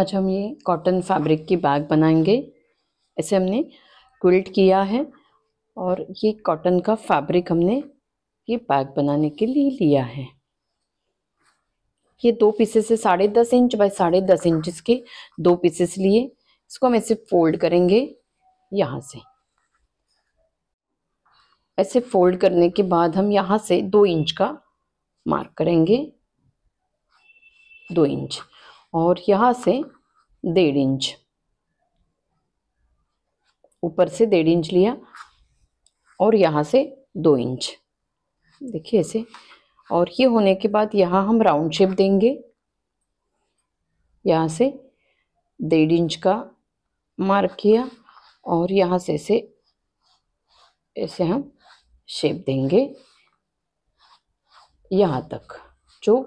आज हम ये कॉटन फैब्रिक की बैग बनाएंगे ऐसे हमने क्विल्ट किया है और ये कॉटन का फैब्रिक हमने ये बैग बनाने के लिए लिया है ये दो पीसेस से साढ़े दस इंच बाय साढ़े दस इंच के दो पीसेस लिए इसको हम ऐसे फोल्ड करेंगे यहाँ से ऐसे फोल्ड करने के बाद हम यहाँ से दो इंच का मार्क करेंगे दो इंच और यहाँ से डेढ़ इंच ऊपर से डेढ़ इंच लिया और यहाँ से दो इंच देखिए ऐसे और ये होने के बाद यहाँ हम राउंड शेप देंगे यहाँ से डेढ़ इंच का मार्क किया और यहाँ से ऐसे ऐसे हम शेप देंगे यहाँ तक जो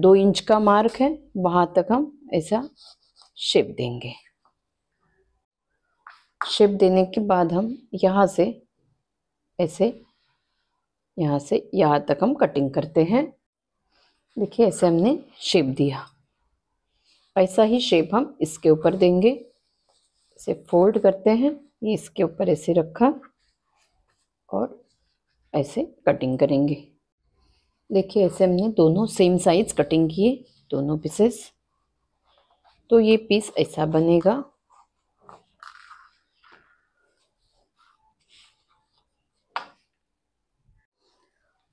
दो इंच का मार्क है वहाँ तक हम ऐसा शेप देंगे शेप देने के बाद हम यहाँ से ऐसे यहाँ से यहाँ तक हम कटिंग करते हैं देखिए ऐसे हमने शेप दिया ऐसा ही शेप हम इसके ऊपर देंगे इसे फोल्ड करते हैं ये इसके ऊपर ऐसे रखा और ऐसे कटिंग करेंगे देखिए ऐसे हमने दोनों सेम साइज़ कटिंग किए दोनों पीसेस तो ये पीस ऐसा बनेगा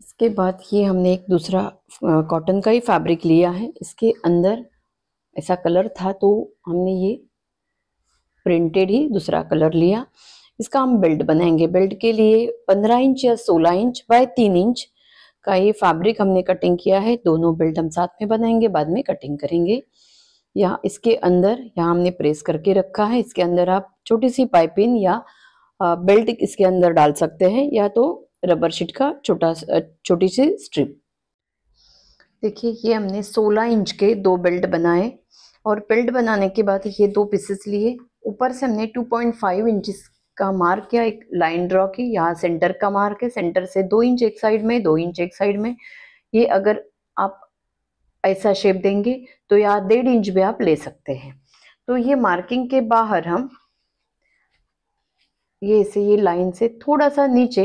इसके बाद ये हमने एक दूसरा कॉटन का ही फैब्रिक लिया है इसके अंदर ऐसा कलर था तो हमने ये प्रिंटेड ही दूसरा कलर लिया इसका हम बेल्ट बनाएंगे बेल्ट के लिए 15 इंच या 16 इंच बाय 3 इंच का ये फैब्रिक हमने कटिंग किया है दोनों बेल्ट हम साथ में बनाएंगे बाद में कटिंग करेंगे यहाँ इसके अंदर यहाँ हमने प्रेस करके रखा है इसके अंदर आप छोटी सी पाइपिन या बेल्ट इसके अंदर डाल सकते हैं या तो रबर शीट का छोटा छोटी सी स्ट्रिप देखिए ये हमने 16 इंच के दो बेल्ट बनाए और बेल्ट बनाने के बाद ये दो पीसेस लिए ऊपर से हमने 2.5 पॉइंट इंचज का मार्क किया एक लाइन ड्रॉ की यहाँ सेंटर का मार्क है सेंटर से दो इंच एक साइड में दो इंच एक साइड में ये अगर आप ऐसा शेप देंगे तो यहाँ डेढ़ इंच भी आप ले सकते हैं तो ये मार्किंग के बाहर हम ये ऐसे ये लाइन से थोड़ा सा नीचे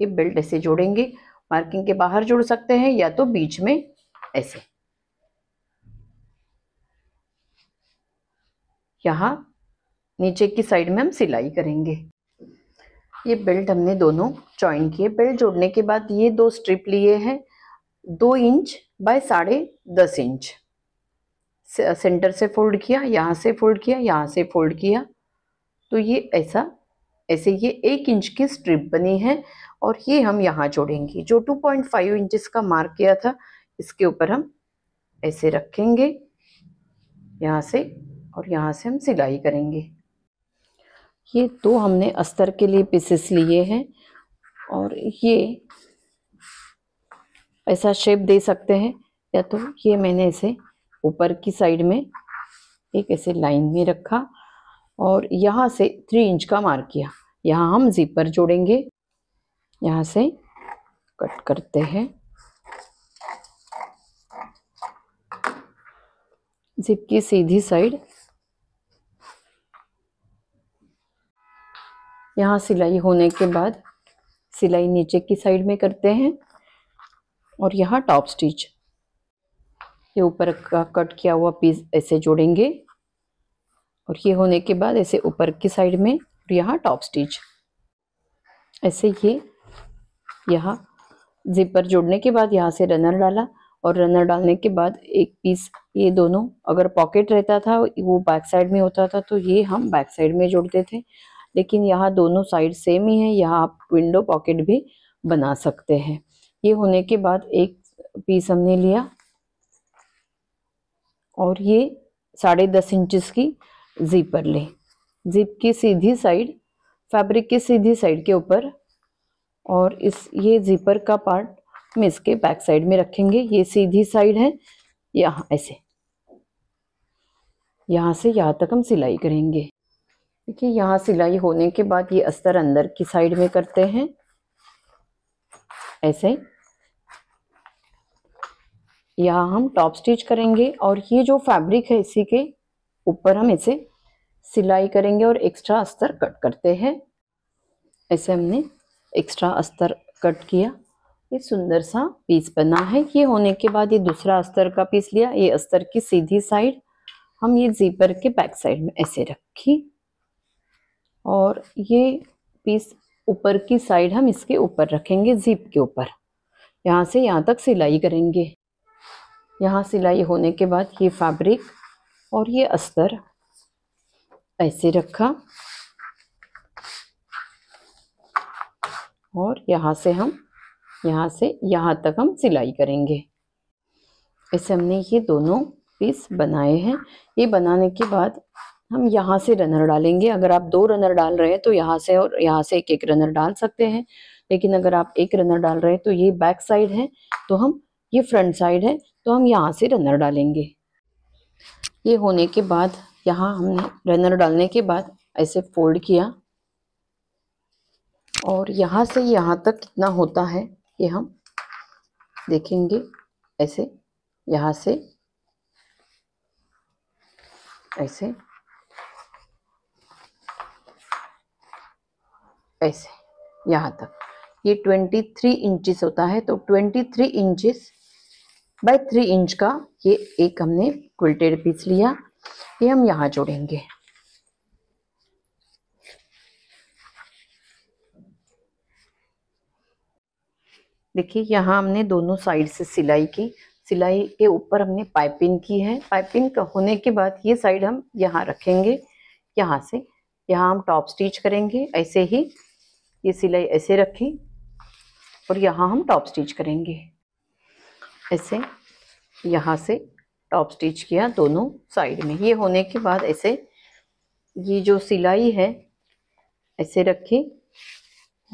ये बेल्ट ऐसे जोड़ेंगे मार्किंग के बाहर जोड़ सकते हैं या तो बीच में ऐसे यहाँ नीचे की साइड में हम सिलाई करेंगे ये बेल्ट हमने दोनों ज्वाइन किए बेल्ट जोड़ने के बाद ये दो स्ट्रिप लिए हैं दो इंच बाय साढ़े दस इंच से, सेंटर से फोल्ड किया यहाँ से फोल्ड किया यहाँ से फोल्ड किया तो ये ऐसा ऐसे ये एक इंच की स्ट्रिप बनी है और ये हम यहाँ जोड़ेंगे जो 2.5 पॉइंट इंचिस का मार्क किया था इसके ऊपर हम ऐसे रखेंगे यहाँ से और यहाँ से हम सिलाई करेंगे ये दो तो हमने अस्तर के लिए पीसेस लिए हैं और ये ऐसा शेप दे सकते हैं या तो ये मैंने ऐसे ऊपर की साइड में एक ऐसे लाइन में रखा और यहाँ से थ्री इंच का मार्क किया यहाँ हम जीपर जोड़ेंगे यहाँ से कट करते हैं जिप की सीधी साइड यहाँ सिलाई होने के बाद सिलाई नीचे की साइड में करते हैं और यहाँ टॉप स्टिच ये ऊपर का कट किया हुआ पीस ऐसे जोड़ेंगे और ये होने के बाद ऐसे ऊपर की साइड में और यहाँ टॉप स्टिच ऐसे ये यहाँ जिपर जोड़ने के बाद यहाँ से रनर डाला और रनर डालने के बाद एक पीस ये दोनों अगर पॉकेट रहता था वो बैक साइड में होता था तो ये हम बैक साइड में जोड़ते थे लेकिन यहाँ दोनों साइड सेम ही है यहाँ आप विंडो पॉकेट भी बना सकते हैं ये होने के बाद एक पीस हमने लिया और ये साढ़े दस इंच की जीप पर ले जीप की सीधी साइड फैब्रिक की सीधी साइड के ऊपर और इस ये जीपर का पार्ट हम इसके बैक साइड में रखेंगे ये सीधी साइड है यहाँ ऐसे यहाँ से यहाँ तक हम सिलाई करेंगे देखिए यहाँ सिलाई होने के बाद ये अस्तर अंदर की साइड में करते हैं ऐसे यहाँ हम टॉप स्टिच करेंगे और ये जो फैब्रिक है इसी के ऊपर हम इसे सिलाई करेंगे और एक्स्ट्रा अस्तर कट करते हैं ऐसे हमने एक्स्ट्रा अस्तर कट किया ये सुंदर सा पीस बना है ये होने के बाद ये दूसरा अस्तर का पीस लिया ये अस्तर की सीधी साइड हम ये जीपर के बैक साइड में ऐसे रखी और ये पीस ऊपर की साइड हम इसके ऊपर रखेंगे जीप के ऊपर यहाँ से यहाँ तक सिलाई करेंगे यहाँ सिलाई होने के बाद ये फैब्रिक और ये अस्तर ऐसे रखा और यहाँ से हम यहाँ से यहाँ तक हम सिलाई करेंगे ऐसे हमने ये दोनों पीस बनाए हैं ये बनाने के बाद हम यहाँ से रनर डालेंगे अगर आप दो रनर डाल रहे हैं तो यहाँ से और यहाँ से एक एक रनर डाल सकते हैं लेकिन अगर आप एक रनर डाल रहे हैं तो ये बैक साइड है तो हम ये फ्रंट साइड है तो हम यहाँ से रनर डालेंगे ये होने के बाद यहाँ हमने रनर डालने के बाद ऐसे फोल्ड किया और यहाँ से यहाँ तक कितना होता है ये हम देखेंगे ऐसे यहाँ से ऐसे ऐसे यहाँ तक ये 23 इंचेस होता है तो 23 इंचेस बाय 3 इंच का ये एक हमने क्विल्टेड पीस लिया ये हम यहाँ जोड़ेंगे देखिए यहाँ हमने दोनों साइड से सिलाई की सिलाई के ऊपर हमने पाइपिंग की है पाइपिंग होने के बाद ये साइड हम यहाँ रखेंगे यहाँ से यहाँ हम टॉप स्टिच करेंगे ऐसे ही ये सिलाई ऐसे रखी और यहाँ हम टॉप स्टिच करेंगे ऐसे यहाँ से टॉप स्टिच किया दोनों साइड में ये होने के बाद ऐसे ये जो सिलाई है ऐसे रखी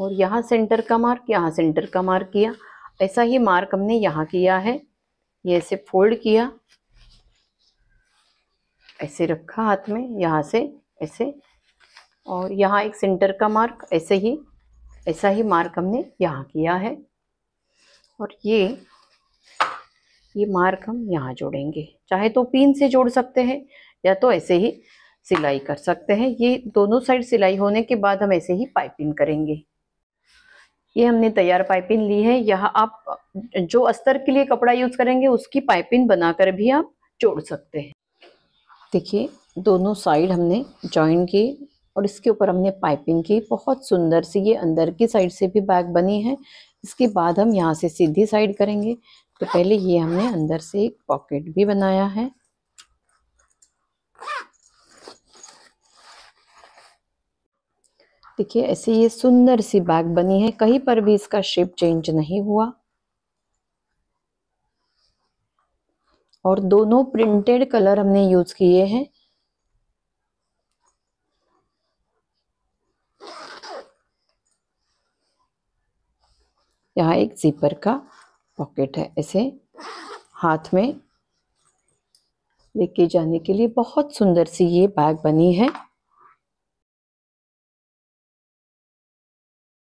और यहाँ सेंटर का मार्क यहाँ सेंटर का मार्क किया ऐसा ही मार्क हमने यहाँ किया है ये ऐसे फोल्ड किया ऐसे रखा हाथ में यहाँ से ऐसे और यहाँ एक सेंटर का मार्क ऐसे ही ऐसा ही मार्क हमने यहाँ किया है और ये ये मार्क हम यहाँ जोड़ेंगे चाहे तो पिन से जोड़ सकते हैं या तो ऐसे ही सिलाई कर सकते हैं ये दोनों साइड सिलाई होने के बाद हम ऐसे ही पाइपिंग करेंगे ये हमने तैयार पाइपिंग ली है यहाँ आप जो अस्तर के लिए कपड़ा यूज करेंगे उसकी पाइपिंग बनाकर भी आप जोड़ सकते हैं देखिए दोनों साइड हमने जॉइन किए और इसके ऊपर हमने पाइपिंग की बहुत सुंदर सी ये अंदर की साइड से भी बैग बनी है इसके बाद हम यहाँ से सीधी साइड करेंगे तो पहले ये हमने अंदर से एक पॉकेट भी बनाया है देखिए ऐसे ये सुंदर सी बैग बनी है कहीं पर भी इसका शेप चेंज नहीं हुआ और दोनों प्रिंटेड कलर हमने यूज़ किए हैं यहाँ एक जीपर का पॉकेट है इसे हाथ में लेके जाने के लिए बहुत सुंदर सी ये बैग बनी है